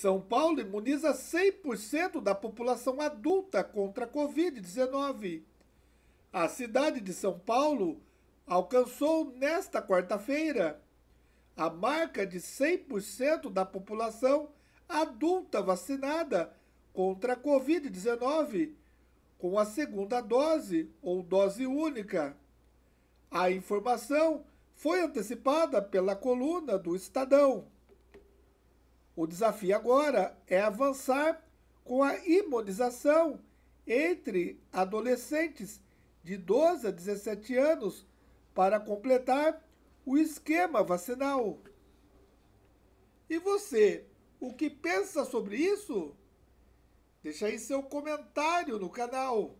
São Paulo imuniza 100% da população adulta contra a Covid-19. A cidade de São Paulo alcançou nesta quarta-feira a marca de 100% da população adulta vacinada contra a Covid-19 com a segunda dose ou dose única. A informação foi antecipada pela coluna do Estadão. O desafio agora é avançar com a imunização entre adolescentes de 12 a 17 anos para completar o esquema vacinal. E você, o que pensa sobre isso? Deixe aí seu comentário no canal.